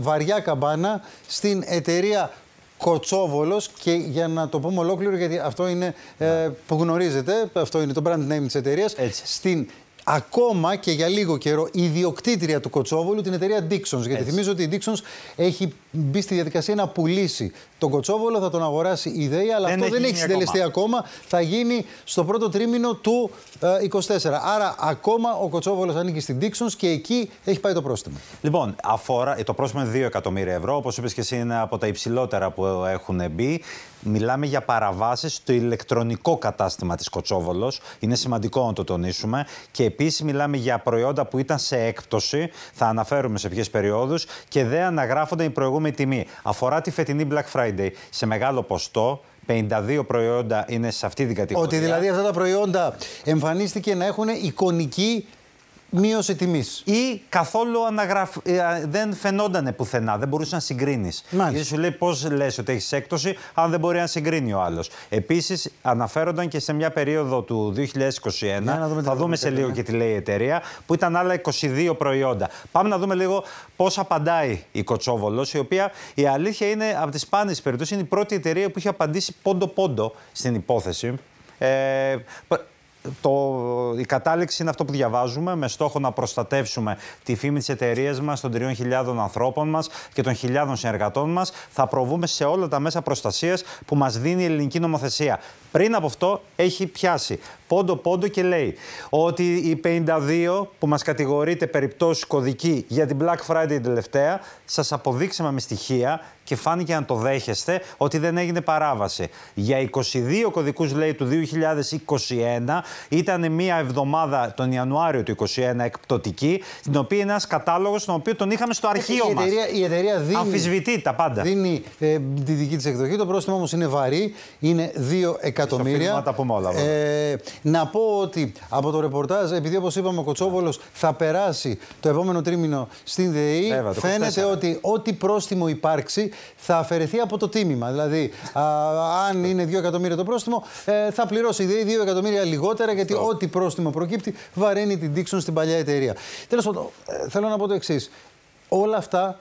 βαριά καμπάνα στην εταιρεία Κοτσόβολο και για να το πούμε ολόκληρο, γιατί αυτό είναι ε, ναι. που γνωρίζετε, αυτό είναι το brand name της εταιρείας. Στην ακόμα και για λίγο καιρό ιδιοκτήτρια του Κοτσόβολου, την εταιρεία Dixons. Γιατί θυμίζω ότι η Dixons έχει μπει στη διαδικασία να πουλήσει τον Κοτσόβολο, θα τον αγοράσει η ΔΕΗ, αλλά δεν αυτό έχει δεν έχει συντελεστεί ακόμα. ακόμα. Θα γίνει στο πρώτο τρίμηνο του ε, 24. Άρα ακόμα ο Κοτσόβολο ανήκει στην Dixons και εκεί έχει πάει το πρόστιμο. Λοιπόν, αφορά, το πρόστιμο είναι 2 εκατομμύρια ευρώ. Όπως είπες και εσύ, είναι από τα υψηλότερα που έχουν μπει. Μιλάμε για παραβάσεις στο ηλεκτρονικό κατάστημα της Κοτσόβολο. Είναι σημαντικό να το τονίσουμε. Και Επίσης, μιλάμε για προϊόντα που ήταν σε έκπτωση, θα αναφέρουμε σε ποιες περιόδους, και δεν αναγράφονται η προηγούμενη τιμή. Αφορά τη φετινή Black Friday. Σε μεγάλο ποστό, 52 προϊόντα είναι σε αυτή την κατηγορία. Ότι δηλαδή αυτά τα προϊόντα εμφανίστηκε να έχουν εικονική μείωση τιμής. Ή καθόλου αναγραφ... Ε, δεν φαινόταν πουθενά, δεν μπορούσες να συγκρίνεις. Γιατί σου λέει πώς λες ότι έχεις έκπτωση, αν δεν μπορεί να συγκρίνει ο άλλος. Επίσης, αναφέρονταν και σε μια περίοδο του 2021, θα δούμε σε λίγο και τι λέει η εταιρεία, που ήταν άλλα 22 προϊόντα. Πάμε να δούμε λίγο πώς απαντάει η Κοτσόβολος, η οποία η αλήθεια είναι από τι σπάνιε περιπτώσεις, είναι η πρώτη εταιρεία που έχει απαντησει απαντήσει πόντο-πόντο στην υπόθεση. Ε, το, η κατάληξη είναι αυτό που διαβάζουμε με στόχο να προστατεύσουμε τη φήμη της εταιρείας μας, των 3.000 ανθρώπων μας και των χιλιάδων συνεργατών μας. Θα προβούμε σε όλα τα μέσα προστασίας που μας δίνει η ελληνική νομοθεσία. Πριν από αυτό έχει πιάσει πόντο πόντο και λέει ότι οι 52 που μας κατηγορείτε περιπτώσεις κωδική για την Black Friday την τελευταία σας αποδείξαμε με στοιχεία και φάνηκε να το δέχεστε ότι δεν έγινε παράβαση. Για 22 κωδικούς λέει του 2021 ήταν μια εβδομάδα τον Ιανουάριο του 2021 εκπτωτική στην οποία είναι ένας κατάλογος τον οποίο τον είχαμε στο ε, αρχείο η μας. Εταιρεία, η εταιρεία δίνει, Αμφισβητεί τα πάντα. Δίνει ε, τη δική της εκδοχή, το πρόστιμο όμως είναι βαρύ, είναι 2 εκατομμύρια. Ε, να πω ότι από το ρεπορτάζ, επειδή όπως είπαμε ο Κοτσόβολος θα περάσει το επόμενο τρίμηνο στην ΔΕΗ, φαίνεται ότι ό,τι πρόστιμο υπάρξει θα αφαιρεθεί από το τίμημα. Δηλαδή, αν είναι 2 εκατομμύρια το πρόστιμο, ε, θα πληρώσει η ΔΕΗ 2 εκατομμύρια λιγότερα, γιατί ό,τι πρόστιμο προκύπτει βαραίνει την Dixon στην παλιά εταιρεία. Τέλος πάντων, ε, θέλω να πω το εξής. Όλα αυτά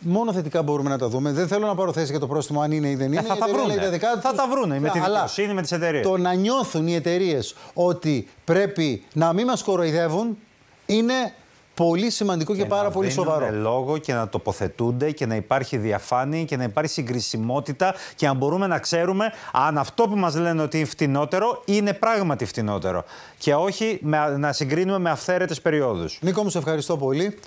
Μόνο θετικά μπορούμε να τα δούμε. Δεν θέλω να πάρω θέση για το πρόστιμο αν είναι ή δεν ε, είναι. Ε, θα, τα βρούνε. θα τα βρούνε με τη δικαιοσύνη, με τις εταιρείες. Το να νιώθουν οι εταιρείες ότι πρέπει να μην μας κοροϊδεύουν είναι πολύ σημαντικό και, πάρα πολύ σοβαρό. Να λόγο και να τοποθετούνται και να υπάρχει διαφάνεια και να υπάρχει συγκρισιμότητα και να μπορούμε να ξέρουμε αν αυτό που μας λένε ότι είναι φτηνότερο είναι πράγματι φτηνότερο και όχι να συγκρίνουμε με αυθαίρετες περιόδους. Νίκο μου, ευχαριστώ πολύ.